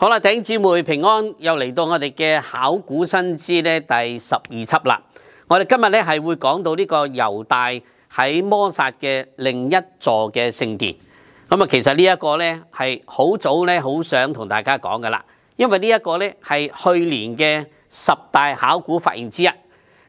好啦，顶姊妹平安，又嚟到我哋嘅考古新知咧第十二辑啦。我哋今日咧系会讲到呢个犹大喺摩萨嘅另一座嘅圣殿。咁啊，其实呢一个咧系好早咧好想同大家讲噶啦，因为呢一个咧系去年嘅十大考古发现之一。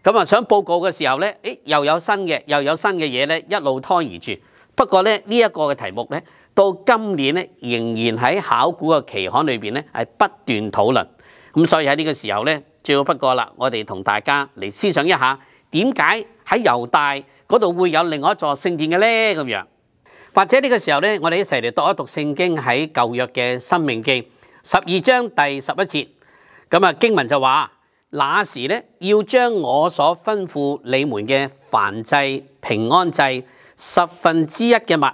咁啊，想报告嘅时候咧，诶又有新嘅又有新嘅嘢咧一路拖而住。不过咧呢一个嘅题目咧。到今年咧，仍然喺考古嘅期刊裏邊咧，係不斷討論。咁所以喺呢個時候咧，最好不過啦。我哋同大家嚟思想一下，點解喺猶大嗰度會有另外一座聖殿嘅咧？咁樣，或者呢個時候咧，我哋一齊嚟讀一讀聖經喺舊約嘅《生命記》十二章第十一節。咁啊，經文就話：，那時咧，要將我所吩咐你們嘅燔祭、平安祭十分之一嘅物。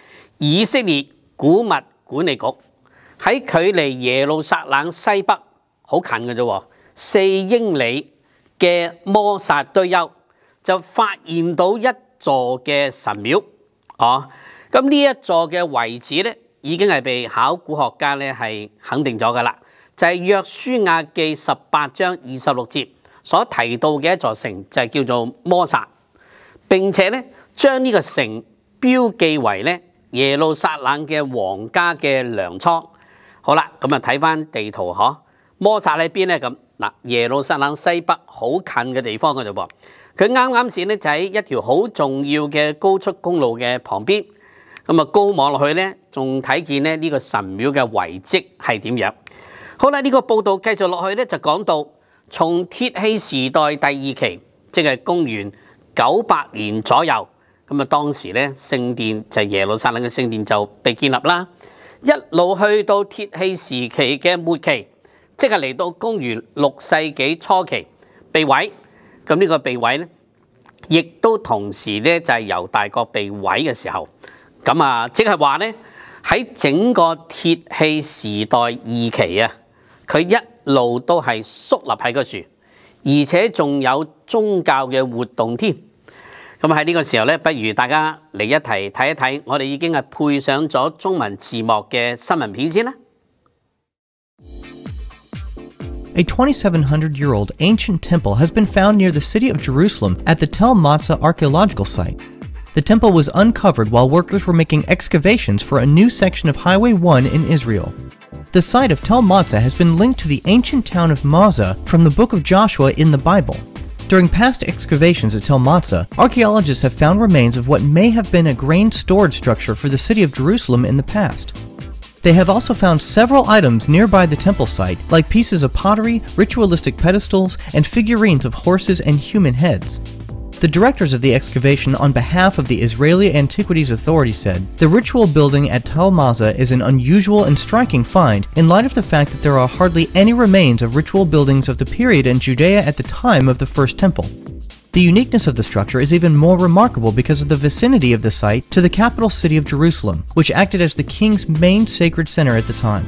以色列古物管理局喺距離耶路撒冷西北好近嘅啫，四英里嘅摩撒堆丘就發現到一座嘅神廟。哦，咁呢一座嘅位置咧，已經係被考古學家咧係肯定咗噶啦，就係約書亞記十八章二十六節所提到嘅一座城，就係叫做摩撒。並且咧，將呢個城標記為咧。耶路撒冷嘅皇家嘅粮仓，好啦，咁啊睇翻地图嗬，摩擦喺边咧？咁嗱，耶路撒冷西北好近嘅地方嘅啫噃，佢啱啱线咧就喺一条好重要嘅高速公路嘅旁边。咁啊高望落去咧，仲睇见咧呢个神庙嘅遗迹系点样？好啦，呢个报道继续落去咧，就讲到从铁器时代第二期，即系公元九百年左右。咁啊，當時咧聖殿就係耶路撒冷嘅聖殿就被建立啦，一路去到鐵器時期嘅末期，即係嚟到公元六世紀初期被毀。咁呢個被毀咧，亦都同時咧就係猶大國被毀嘅時候。咁啊，即係話咧喺整個鐵器時代二期啊，佢一路都係縮立喺個樹，而且仲有宗教嘅活動添。A 2,700 year old ancient temple has been found near the city of Jerusalem at the Tel Matzah archaeological site. The temple was uncovered while workers were making excavations for a new section of Highway 1 in Israel. The site of Tel Matzah has been linked to the ancient town of Maza from the book of Joshua in the Bible. During past excavations at Tel Matzah, archaeologists have found remains of what may have been a grain storage structure for the city of Jerusalem in the past. They have also found several items nearby the temple site, like pieces of pottery, ritualistic pedestals, and figurines of horses and human heads. The directors of the excavation on behalf of the Israeli Antiquities Authority said, The ritual building at Tal Maza is an unusual and striking find in light of the fact that there are hardly any remains of ritual buildings of the period in Judea at the time of the First Temple. The uniqueness of the structure is even more remarkable because of the vicinity of the site to the capital city of Jerusalem, which acted as the king's main sacred center at the time.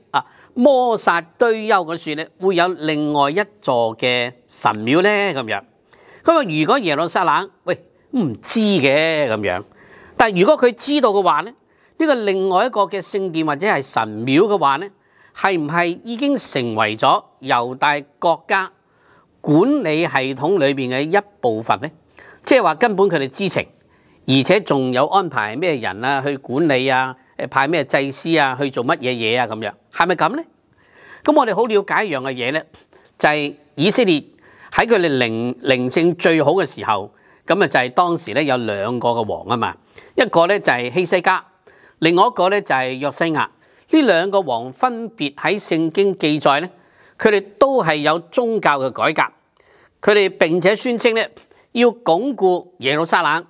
摩撒堆丘嘅樹咧，會有另外一座嘅神廟咧咁樣。咁啊，如果耶路撒冷喂唔知嘅咁樣，但如果佢知道嘅話咧，呢個另外一個嘅聖殿或者係神廟嘅話咧，係唔係已經成為咗猶大國家管理系統裏面嘅一部分咧？即係話根本佢哋知情，而且仲有安排咩人啊去管理啊？派咩祭司啊去做乜嘢嘢啊咁样，系咪咁咧？咁我哋好了解一样嘅嘢咧，就系以色列喺佢哋灵灵性最好嘅时候，咁啊就系当时咧有两个嘅王啊嘛，一个咧就系希西家，另外一个咧就系约西亚。呢两个王分别喺圣经记载咧，佢哋都系有宗教嘅改革，佢哋并且宣称咧要巩固耶路撒冷。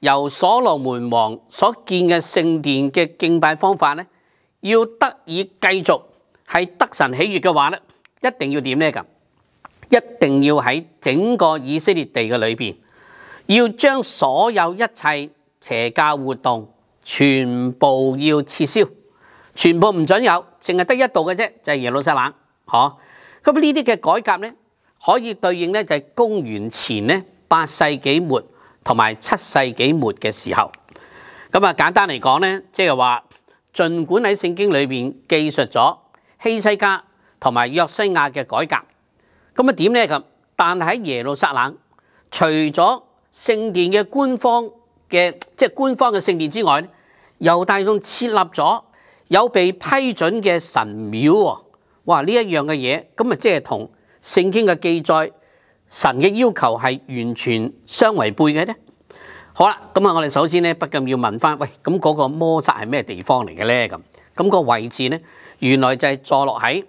由所罗门王所建嘅圣殿嘅敬拜方法咧，要得以继续系得神喜悦嘅话咧，一定要点咧咁？一定要喺整个以色列地嘅里边，要将所有一切邪教活动全部要撤销，全部唔准有，净系得一度嘅啫，就系耶路撒冷。嗬，咁呢啲嘅改革咧，可以对应咧就系公元前咧八世纪末。同埋七世紀末嘅時候，咁啊簡單嚟講咧，即係話，儘管喺聖經裏面記述咗希西家同埋約西亞嘅改革，咁啊點咧咁？但喺耶路撒冷，除咗聖殿嘅官方嘅即係官方嘅聖殿之外咧，又大仲設立咗有被批准嘅神廟喎。哇！呢一樣嘅嘢，咁啊即係同聖經嘅記載。神嘅要求係完全相违背嘅咧。好啦，咁啊，我哋首先咧不禁要问翻，喂，咁嗰个摩撒系咩地方嚟嘅咧？咁，咁个位置咧，原来就系坐落喺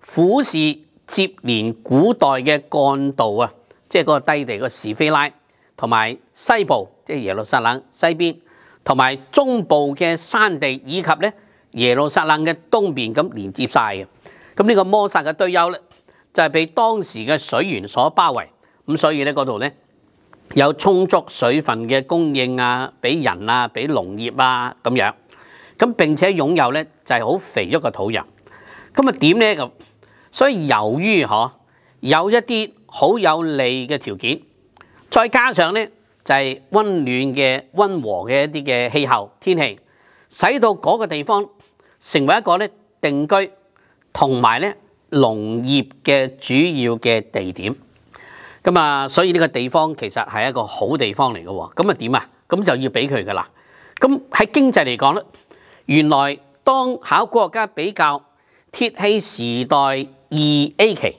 俯視接连古代嘅干道啊，即系嗰个低地个士非拉，同埋西部即系耶路撒冷西边，同埋中部嘅山地以及咧耶路撒冷嘅东边咁连接晒嘅。咁呢个摩撒嘅堆丘咧。就係被當時嘅水源所包圍，咁所以咧嗰度咧有充足水分嘅供應啊，俾人啊，俾農業啊咁樣，咁並且擁有咧就係好肥沃嘅土壤。咁啊點咧咁？所以由於嗬有一啲好有利嘅條件，再加上咧就係温暖嘅、溫和嘅一啲嘅氣候天氣，使到嗰個地方成為一個咧定居，同埋咧。農業嘅主要嘅地點，咁啊，所以呢個地方其實係一個好地方嚟嘅，咁啊點啊？咁就要俾佢噶啦。咁喺經濟嚟講咧，原來當考古學家比較鐵器時代二 A 期，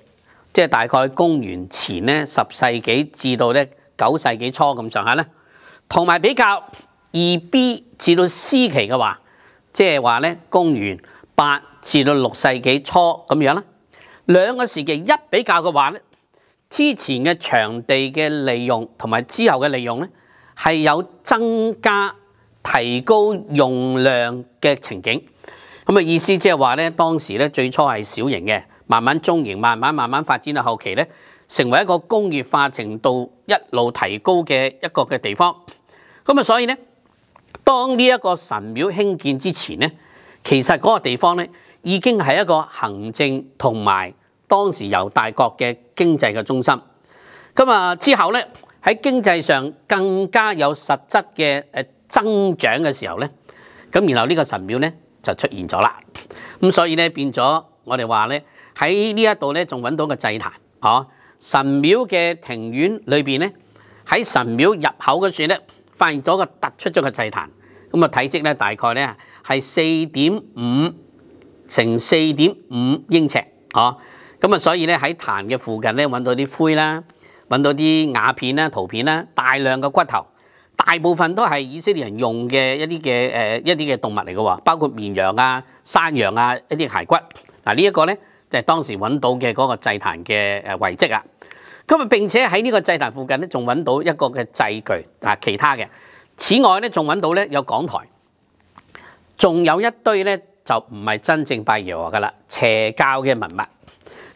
即係大概公元前咧十世紀至到咧九世紀初咁上下咧，同埋比較二 B 至到 C 期嘅話，即係話咧公元八至到六世紀初咁樣啦。兩個時期一比較嘅話咧，之前嘅場地嘅利用同埋之後嘅利用咧，係有增加提高用量嘅情景。咁啊意思即係話咧，當時咧最初係小型嘅，慢慢中型，慢慢慢慢發展到後期咧，成為一個工業化程度一路提高嘅一個嘅地方。咁啊，所以咧，當呢一個神廟興建之前咧，其實嗰個地方咧已經係一個行政同埋。當時由大國嘅經濟嘅中心，咁啊之後咧喺經濟上更加有實質嘅誒增長嘅時候咧，咁然後呢個神廟咧就出現咗啦。咁所以咧變咗我哋話咧喺呢一度咧仲揾到個祭壇哦。神廟嘅庭院裏邊咧喺神廟入口嗰處咧發現咗個突出咗嘅祭壇，咁啊體積咧大概咧係四點五乘四點五英尺哦。咁啊，所以咧喺壇嘅附近咧揾到啲灰啦，揾到啲瓦片啦、圖片啦，大量嘅骨頭，大部分都係以色列人用嘅一啲嘅誒一啲嘅動物嚟嘅喎，包括綿羊啊、山羊啊一啲骸骨嗱。呢一個咧就係當時揾到嘅嗰個祭壇嘅誒遺跡啊。咁啊，並且喺呢個祭壇附近咧，仲揾到一個嘅祭具啊，其他嘅。此外咧，仲揾到咧有講台，仲有一堆咧就唔係真正拜耶和華啦，邪教嘅文物。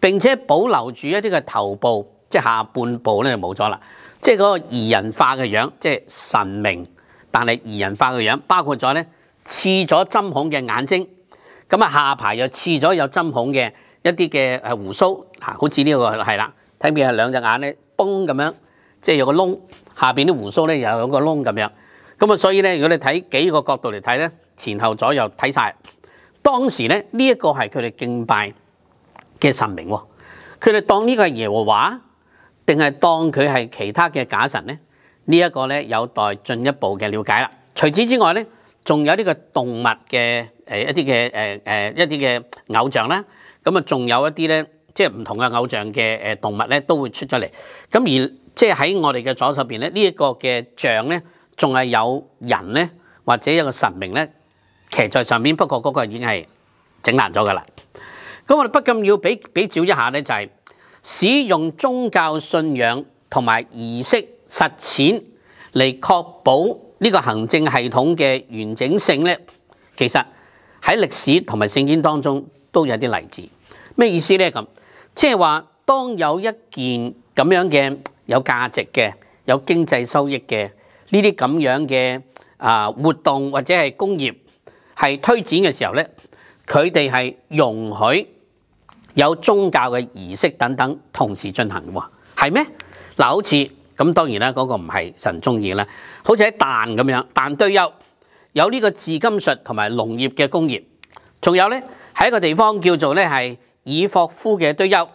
並且保留住一啲嘅頭部，即係下半部咧就冇咗啦。即係嗰個異人化嘅樣，即係神明，但係異人化嘅樣，包括咗咧刺咗針孔嘅眼睛，咁啊下排又刺咗有針孔嘅一啲嘅誒胡鬚啊，好似呢個係啦，睇見係兩隻眼咧崩咁樣，即係有個窿，下邊啲胡鬚咧又有個窿咁樣。咁啊，所以咧如果你睇幾個角度嚟睇咧，前後左右睇晒。當時咧呢一個係佢哋敬拜。嘅神明，佢哋當呢個係耶和華，定係當佢係其他嘅假神咧？呢一個咧有待進一步嘅了解啦。除此之外咧，仲有呢個動物嘅诶一啲嘅诶诶一啲嘅偶像啦。咁啊，仲有一啲咧，即係唔同嘅偶像嘅诶動物咧，都會出咗嚟。咁而即係喺我哋嘅左手邊咧，呢一個嘅像咧，仲係有人咧，或者一個神明咧騎在上面，不過嗰個已經係整爛咗噶啦。咁我哋不禁要比比照一下咧，就係使用宗教信仰同埋儀式實踐嚟確保呢個行政系統嘅完整性咧。其實喺歷史同埋聖經當中都有啲例子。咩意思咧？咁即係話，當有一件咁樣嘅有價值嘅、有經濟收益嘅呢啲咁樣嘅啊活動或者係工業係推展嘅時候咧，佢哋係容許。有宗教嘅儀式等等同時進行嘅喎，係咩？嗱，好似咁當然啦，嗰個唔係神中意啦。好似喺但咁樣，但堆丘有呢個冶金術同埋農業嘅工業，仲有咧喺一個地方叫做咧係以霍夫嘅堆丘，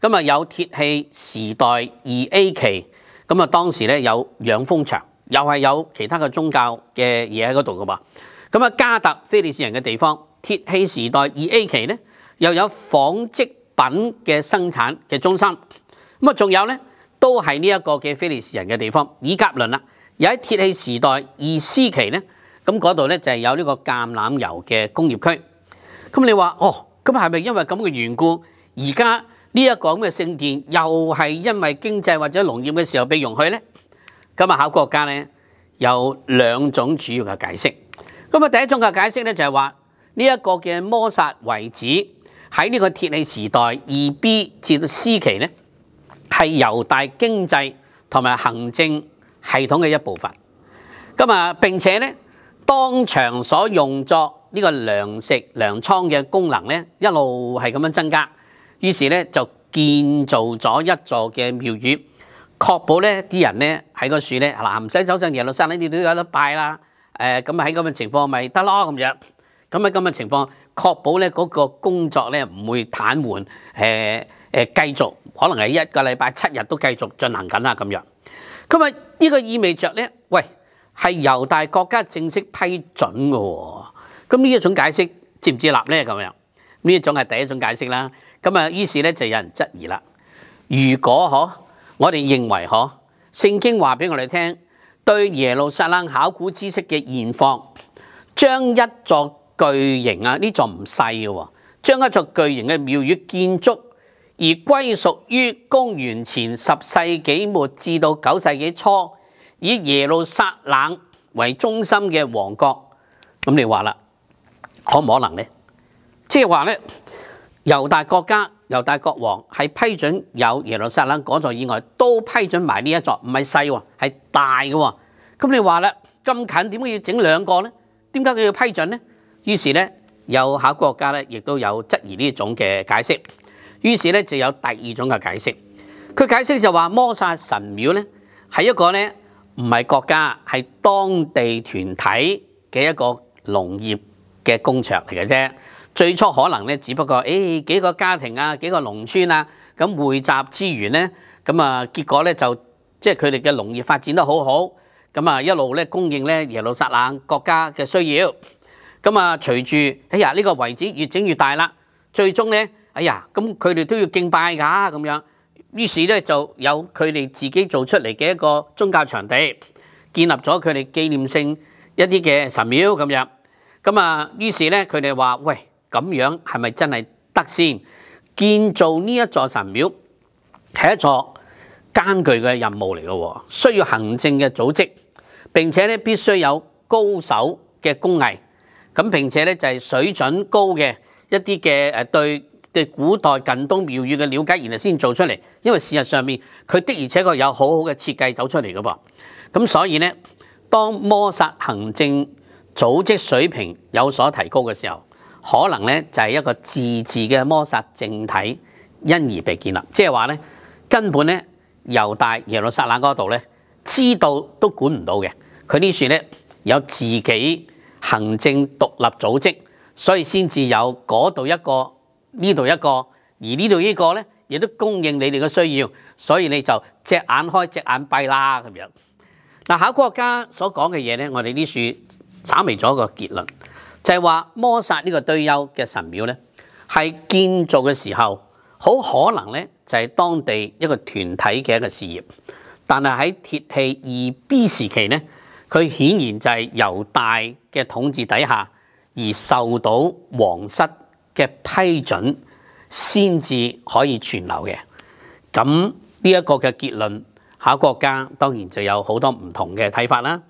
咁啊有鐵器時代二 A 期，咁啊當時咧有養蜂場，又係有其他嘅宗教嘅嘢喺嗰度嘅嘛。咁啊加特菲利士人嘅地方，鐵器時代二 A 期咧。又有紡織品嘅生產嘅中心，咁啊仲有咧，都係呢一個嘅菲利斯人嘅地方。以甲倫啦，又喺鐵器時代二斯期咧，咁嗰度咧就係有呢個橄欖油嘅工業區。咁你話哦，咁係咪因為咁嘅緣故，而家呢一個咁嘅聖殿又係因為經濟或者農業嘅時候被容許咧？咁啊，考國家咧有兩種主要嘅解釋。咁啊第一種嘅解釋咧就係話呢一個嘅摩薩遺址。喺呢個鐵器時代，二 B 至到 C 期咧，係猶大經濟同埋行政系統嘅一部分。咁啊，並且咧，當場所用作呢個糧食糧倉嘅功能咧，一路係咁樣增加。於是咧，就建造咗一座嘅廟宇，確保咧啲人咧喺個樹咧，嗱唔使走上耶路撒冷呢啲都有得拜啦。誒咁啊，喺咁嘅情況咪得咯咁樣。咁喺咁嘅情況。確保咧嗰個工作咧唔會攤緩，誒誒繼續可能係一個禮拜七日都繼續進行緊啦咁樣。咁啊呢個意味着咧，喂係猶大國家正式批准嘅喎。咁呢一種解釋接唔接納咧？咁樣呢一種係第一種解釋啦。咁啊於是咧就有人質疑啦。如果嗬，我哋認為嗬，聖經話俾我哋聽，對耶路撒冷考古知識嘅現況，將一座。巨型啊！呢座唔細嘅喎，將一座巨型嘅廟宇建築而歸屬於公元前十世紀末至到九世紀初以耶路撒冷為中心嘅王國。咁你話啦，可唔可能咧？即係話咧，猶大國家、猶大國王係批准有耶路撒冷嗰座以外，都批准埋呢一座，唔係細喎，係大嘅喎。咁你話啦，咁近點解要整兩個咧？點解佢要批准咧？於是咧，有考古國家咧，亦都有質疑呢一種嘅解釋。於是咧，就有第二種嘅解釋。佢解釋就話摩薩神廟咧，係一個咧唔係國家，係當地團體嘅一個農業嘅工場嚟嘅啫。最初可能咧，只不過誒幾個家庭啊，幾個農村啊咁匯集資源咧，咁啊結果咧就即係佢哋嘅農業發展得好好，咁啊一路咧供應咧耶路撒冷國家嘅需要。咁啊，隨住哎呀呢個位置越整越大啦，最終咧，哎呀咁佢哋都要敬拜噶咁樣，於是咧就有佢哋自己做出嚟嘅一個宗教場地，建立咗佢哋紀念性一啲嘅神廟咁樣。咁啊，於是咧佢哋話：喂，咁樣係咪真係得先？建造呢一座神廟係一座艱巨嘅任務嚟嘅，需要行政嘅組織，並且咧必須有高手嘅工藝。咁並且咧就係水準高嘅一啲嘅誒對對古代近東廟宇嘅了解，然後先做出嚟。因為事實上面佢的而且確有好好嘅設計走出嚟嘅噃。咁所以咧，當摩薩行政組織水平有所提高嘅時候，可能咧就係一個自治嘅摩薩政體，因而被建立。即係話咧，根本咧猶大耶路撒冷嗰度咧知道都管唔到嘅，佢呢處咧有自己。行政獨立組織，所以先至有嗰度一個呢度一個，而呢度呢個呢，亦都供應你哋嘅需要，所以你就隻眼開隻眼閉啦咁樣。嗱，考古家所講嘅嘢呢，我哋呢處稍微咗一個結論，就係話摩薩呢個堆丘嘅神廟呢，係建造嘅時候好可能呢，就係當地一個團體嘅一個事業，但係喺鐵器二 B 時期呢。佢顯然就係由大嘅統治底下而受到皇室嘅批准，先至可以存留嘅。咁呢一個嘅結論，下國家當然就有好多唔同嘅睇法啦。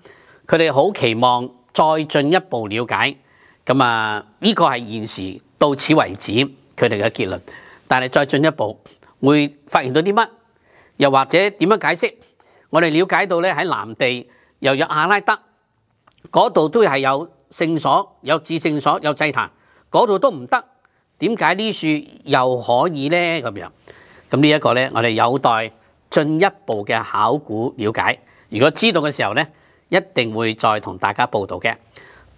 佢哋好期望再進一步了解。咁啊，呢個係現時到此為止佢哋嘅結論，但係再進一步會發現到啲乜，又或者點樣解釋？我哋了解到咧喺南地。又入阿拉德嗰度都系有圣所、有至圣所有祭坛，嗰度都唔得，点解呢树又可以呢？咁样咁呢一个呢，我哋有待进一步嘅考古了解。如果知道嘅时候呢，一定会再同大家报道嘅。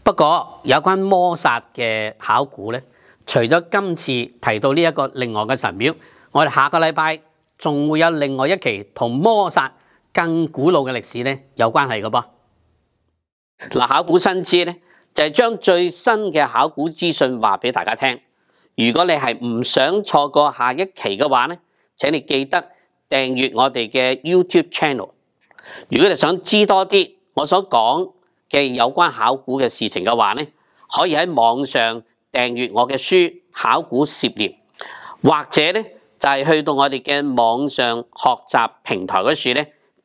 不过有关摩萨嘅考古呢，除咗今次提到呢一个另外嘅神庙，我哋下个礼拜仲会有另外一期同摩萨更古老嘅歷史咧有關係嘅噃嗱，考古新知咧就係將最新嘅考古資訊話俾大家聽。如果你係唔想錯過下一期嘅話咧，請你記得訂閱我哋嘅 YouTube channel。如果你想知多啲我所講嘅有關考古嘅事情嘅話咧，可以喺網上訂閱我嘅書《考古涉獵》，或者咧就係去到我哋嘅網上學習平台嗰處咧。